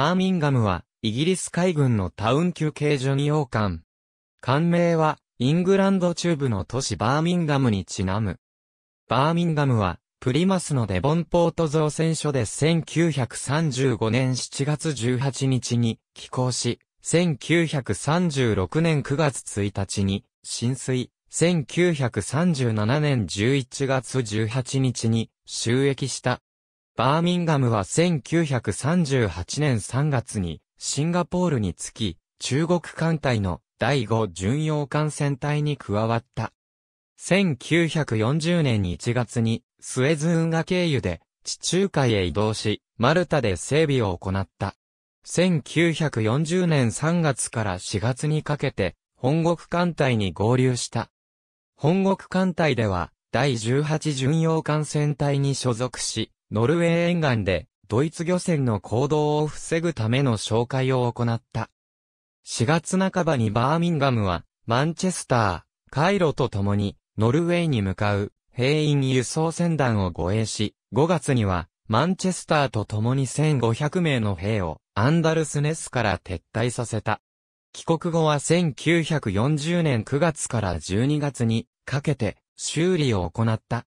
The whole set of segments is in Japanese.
バーミンガムは、イギリス海軍のタウン級所に洋冠。艦名は、イングランド中部の都市バーミンガムにちなむ。バーミンガムは、プリマスのデボンポート造船所で1935年7月18日に寄港し、1936年9月1日に浸水、1937年11月18日に収益したバーミンガムは1938年3月にシンガポールに着き、中国艦隊の第5巡洋艦船隊に加わった。1940年1月にスエズ運河経由で地中海へ移動し、マルタで整備を行った。1940年3月から4月にかけて、本国艦隊に合流した。本国艦隊では、第18巡洋艦船隊に所属し、ノルウェー沿岸で、ドイツ漁船の行動を防ぐための紹介を行った。4月半ばにバーミンガムは、マンチェスター、カイロと共に、ノルウェーに向かう、兵員輸送船団を護衛し、5月には、マンチェスターと共に1500名の兵を、アンダルスネスから撤退させた。帰国後は1940年9月から12月に、かけて、修理を行った。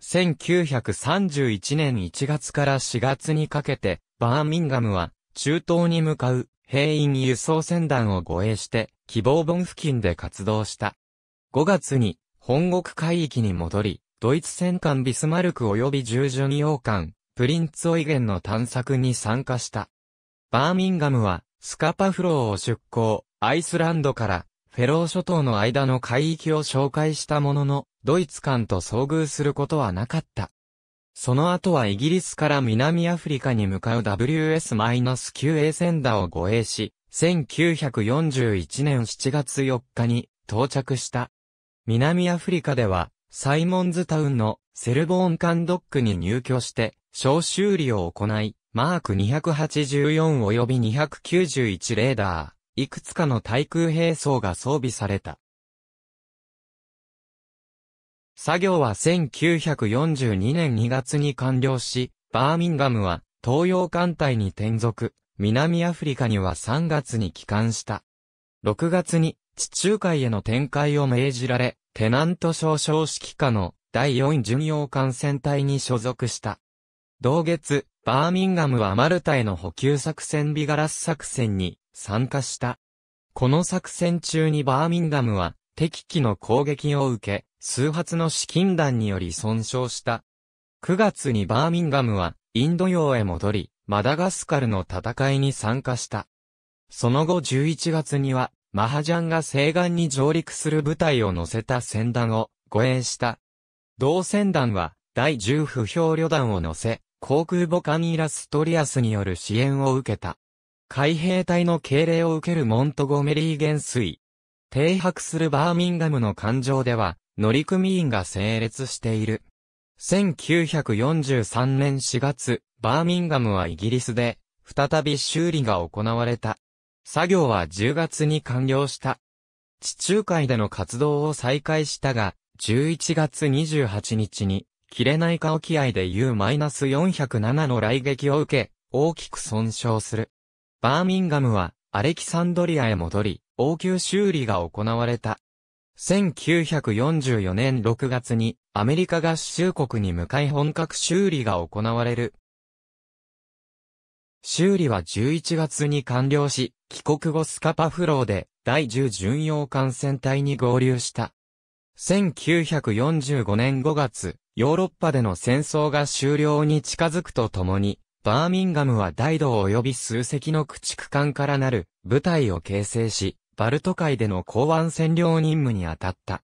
1931年1月から4月にかけて、バーミンガムは、中東に向かう兵員輸送船団を護衛して、希望本付近で活動した。5月に、本国海域に戻り、ドイツ戦艦ビスマルク及び従順洋艦、プリンツオイゲンの探索に参加した。バーミンガムは、スカパフローを出港、アイスランドから、フェロー諸島の間の海域を紹介したものの、ドイツ艦と遭遇することはなかった。その後はイギリスから南アフリカに向かう WS-9A センダーを護衛し、1941年7月4日に到着した。南アフリカでは、サイモンズタウンのセルボーン艦ドックに入居して、小修理を行い、マーク284及び291レーダー、いくつかの対空兵装が装備された。作業は1942年2月に完了し、バーミンガムは東洋艦隊に転属、南アフリカには3月に帰還した。6月に地中海への展開を命じられ、テナント少将指揮下の第4巡洋艦船隊に所属した。同月、バーミンガムはマルタへの補給作戦ビガラス作戦に参加した。この作戦中にバーミンガムは敵機の攻撃を受け、数発の資金弾により損傷した。9月にバーミンガムはインド洋へ戻り、マダガスカルの戦いに参加した。その後11月には、マハジャンが西岸に上陸する部隊を乗せた船団を護衛した。同船団は第10不評旅団を乗せ、航空母艦イラストリアスによる支援を受けた。海兵隊の敬礼を受けるモントゴメリー元帥。停泊するバーミンガムの艦上では、乗組員が整列している。1943年4月、バーミンガムはイギリスで、再び修理が行われた。作業は10月に完了した。地中海での活動を再開したが、11月28日に、キレナイカ沖合で U-407 の雷撃を受け、大きく損傷する。バーミンガムは、アレキサンドリアへ戻り、応急修理が行われた。1944年6月にアメリカ合衆国に向かい本格修理が行われる。修理は11月に完了し、帰国後スカパフローで第10巡洋艦船隊に合流した。1945年5月、ヨーロッパでの戦争が終了に近づくとともに、バーミンガムは大道及び数隻の駆逐艦からなる部隊を形成し、バルト海での港湾占領任務に当たった。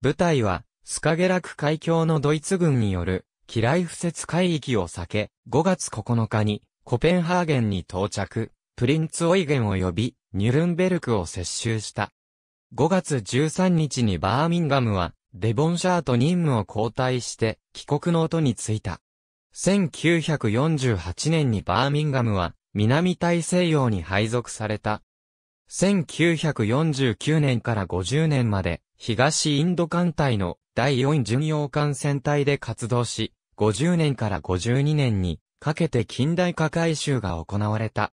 部隊は、スカゲラク海峡のドイツ軍による、機雷不設海域を避け、5月9日に、コペンハーゲンに到着、プリンツオイゲン及び、ニュルンベルクを接収した。5月13日にバーミンガムは、デボンシャーと任務を交代して、帰国の音に着いた。1948年にバーミンガムは、南大西洋に配属された、1949年から50年まで、東インド艦隊の第4巡洋艦船隊で活動し、50年から52年にかけて近代化改修が行われた。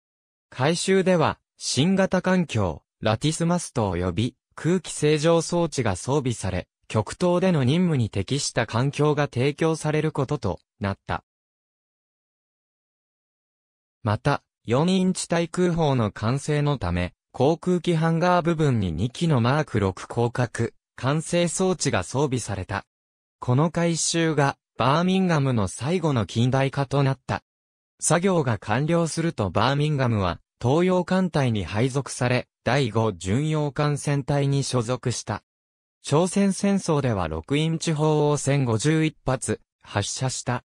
改修では、新型環境、ラティスマスト及び空気清浄装置が装備され、極東での任務に適した環境が提供されることとなった。また、4インチ対空砲の完成のため、航空機ハンガー部分に2機のマーク6広角、完成装置が装備された。この改修が、バーミンガムの最後の近代化となった。作業が完了するとバーミンガムは、東洋艦隊に配属され、第5巡洋艦船隊に所属した。朝鮮戦争では6インチ砲を1051発、発射した。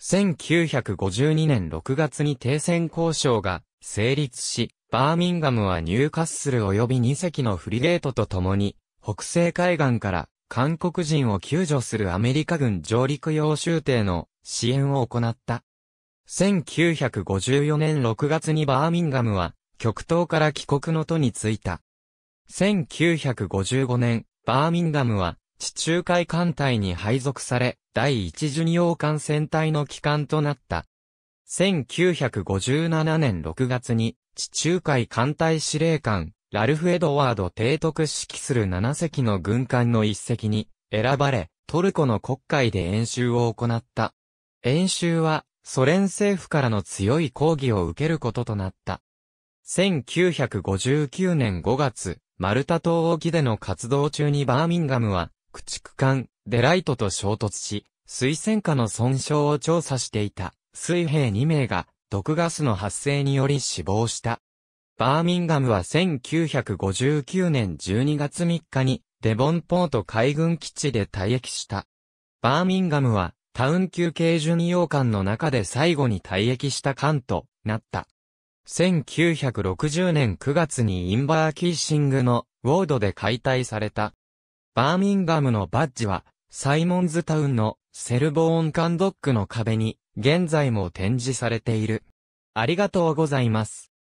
1952年6月に停戦交渉が成立し、バーミンガムはニューカッスル及び2隻のフリゲートと共に、北西海岸から韓国人を救助するアメリカ軍上陸用州艇の支援を行った。1954年6月にバーミンガムは極東から帰国の途に着いた。1955年、バーミンガムは地中海艦隊に配属され、第一巡洋艦船隊の機関となった。1957年6月に、地中海艦隊司令官、ラルフ・エドワード・提督指揮する7隻の軍艦の一隻に選ばれ、トルコの国会で演習を行った。演習は、ソ連政府からの強い抗議を受けることとなった。1959年5月、マルタ島沖での活動中にバーミンガムは、駆逐艦、デライトと衝突し、水戦下の損傷を調査していた。水兵2名が毒ガスの発生により死亡した。バーミンガムは1959年12月3日にデボンポート海軍基地で退役した。バーミンガムはタウン級系巡洋艦の中で最後に退役した艦となった。1960年9月にインバーキーシングのウォードで解体された。バーミンガムのバッジはサイモンズタウンのセルボーン艦ドックの壁に現在も展示されている。ありがとうございます。